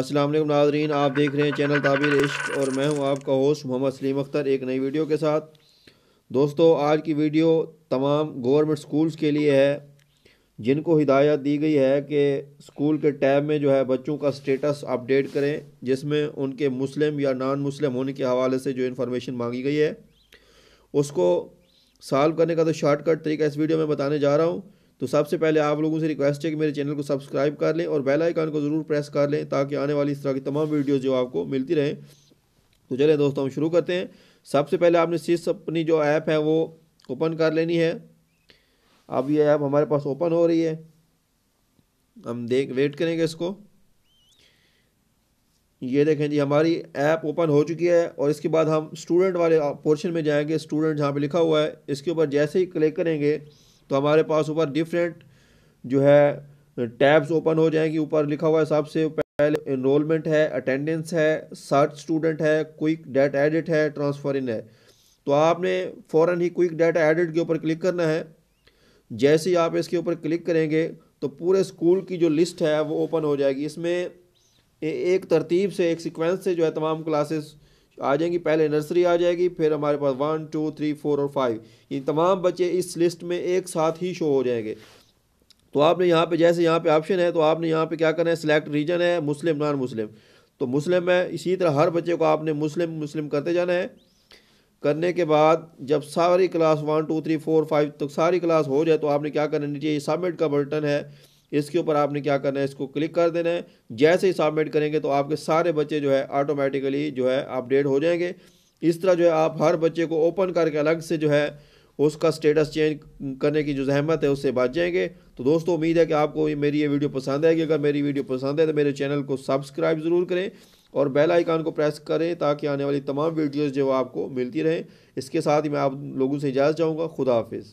असलम नाजरीन आप देख रहे हैं चैनल ताबीर इश्क और मैं हूं आपका होस्ट मोहम्मद सलीम अख्तर एक नई वीडियो के साथ दोस्तों आज की वीडियो तमाम गवर्नमेंट स्कूल्स के लिए है जिनको हिदायत दी गई है कि स्कूल के टैब में जो है बच्चों का स्टेटस अपडेट करें जिसमें उनके मुस्लिम या नॉन मुस्लिम होने के हवाले से जो इन्फॉर्मेशन मांगी गई है उसको सॉल्व करने का तो शॉर्टकट तरीका इस वीडियो में बताने जा रहा हूँ तो सबसे पहले आप लोगों से रिक्वेस्ट है कि मेरे चैनल को सब्सक्राइब कर लें और बेल आइकन को ज़रूर प्रेस कर लें ताकि आने वाली इस तरह की तमाम वीडियो जो आपको मिलती रहें तो चलें दोस्तों हम शुरू करते हैं सबसे पहले आपने सिर्फ अपनी जो ऐप है वो ओपन कर लेनी है अब ये ऐप हमारे पास ओपन हो रही है हम देख वेट करेंगे इसको ये देखें जी हमारी ऐप ओपन हो चुकी है और इसके बाद हम स्टूडेंट वाले पोर्शन में जाएंगे स्टूडेंट जहाँ पे लिखा हुआ है इसके ऊपर जैसे ही क्लिक करेंगे तो हमारे पास ऊपर डिफरेंट जो है टैब्स ओपन हो जाएंगी ऊपर लिखा हुआ है सबसे पहले इनरोलमेंट है अटेंडेंस है सर्च स्टूडेंट है क्विक डेट एडिट है ट्रांसफर इन है तो आपने फ़ौरन ही क्विक डाटा एडिट के ऊपर क्लिक करना है जैसे ही आप इसके ऊपर क्लिक करेंगे तो पूरे स्कूल की जो लिस्ट है वो ओपन हो जाएगी इसमें एक तरतीब से एक सिक्वेंस से जो है तमाम क्लासेस आ जाएंगी पहले नर्सरी आ जाएगी फिर हमारे पास वन टू थ्री फोर और फाइव ये तमाम बच्चे इस लिस्ट में एक साथ ही शो हो जाएंगे तो आपने यहाँ पे जैसे यहाँ पे ऑप्शन है तो आपने यहाँ पे क्या करना है सिलेक्ट रीजन है मुस्लिम नॉन मुस्लिम तो मुस्लिम है इसी तरह हर बच्चे को आपने मुस्लिम मुस्लिम करते जाना है करने के बाद जब सारी class one two three four five तक तो सारी क्लास हो जाए तो आपने क्या करना नीचे ये सबमिट का बटन है इसके ऊपर आपने क्या करना है इसको क्लिक कर देना है जैसे ही सबमिट करेंगे तो आपके सारे बच्चे जो है ऑटोमेटिकली जो है अपडेट हो जाएंगे इस तरह जो है आप हर बच्चे को ओपन करके अलग से जो है उसका स्टेटस चेंज करने की जो जहमत है उससे बच जाएंगे तो दोस्तों उम्मीद है कि आपको मेरी ये वीडियो पसंद आएगी अगर मेरी वीडियो पसंद है तो मेरे चैनल को सब्सक्राइब ज़रूर करें और बेल आइकान को प्रेस करें ताकि आने वाली तमाम वीडियोस जो आपको मिलती रहें इसके साथ ही मैं आप लोगों से इजाज़त चाहूँगा खुदा हाफिज़